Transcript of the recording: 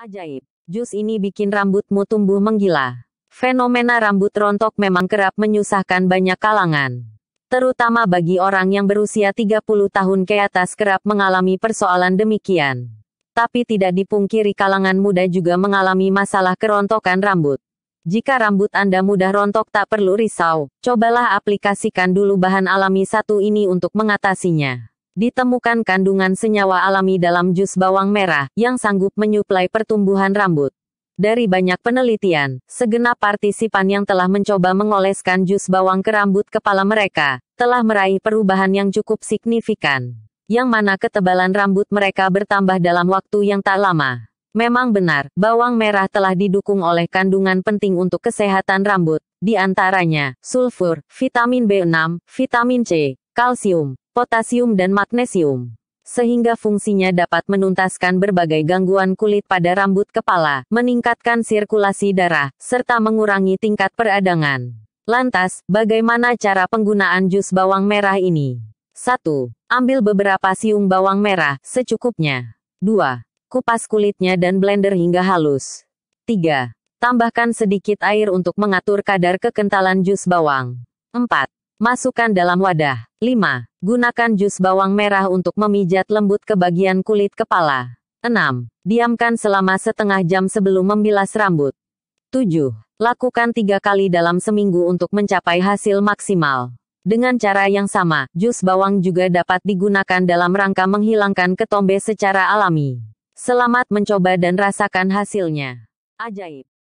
Ajaib, jus ini bikin rambutmu tumbuh menggila. Fenomena rambut rontok memang kerap menyusahkan banyak kalangan. Terutama bagi orang yang berusia 30 tahun ke atas kerap mengalami persoalan demikian. Tapi tidak dipungkiri kalangan muda juga mengalami masalah kerontokan rambut. Jika rambut Anda mudah rontok tak perlu risau, cobalah aplikasikan dulu bahan alami satu ini untuk mengatasinya. Ditemukan kandungan senyawa alami dalam jus bawang merah, yang sanggup menyuplai pertumbuhan rambut. Dari banyak penelitian, segenap partisipan yang telah mencoba mengoleskan jus bawang ke rambut kepala mereka, telah meraih perubahan yang cukup signifikan. Yang mana ketebalan rambut mereka bertambah dalam waktu yang tak lama. Memang benar, bawang merah telah didukung oleh kandungan penting untuk kesehatan rambut, di antaranya sulfur, vitamin B6, vitamin C, kalsium, potasium dan magnesium. Sehingga fungsinya dapat menuntaskan berbagai gangguan kulit pada rambut kepala, meningkatkan sirkulasi darah, serta mengurangi tingkat peradangan. Lantas, bagaimana cara penggunaan jus bawang merah ini? 1. Ambil beberapa siung bawang merah, secukupnya. 2. Kupas kulitnya dan blender hingga halus. 3. Tambahkan sedikit air untuk mengatur kadar kekentalan jus bawang. 4. Masukkan dalam wadah. 5. Gunakan jus bawang merah untuk memijat lembut ke bagian kulit kepala. 6. Diamkan selama setengah jam sebelum membilas rambut. 7. Lakukan tiga kali dalam seminggu untuk mencapai hasil maksimal. Dengan cara yang sama, jus bawang juga dapat digunakan dalam rangka menghilangkan ketombe secara alami. Selamat mencoba dan rasakan hasilnya. Ajaib.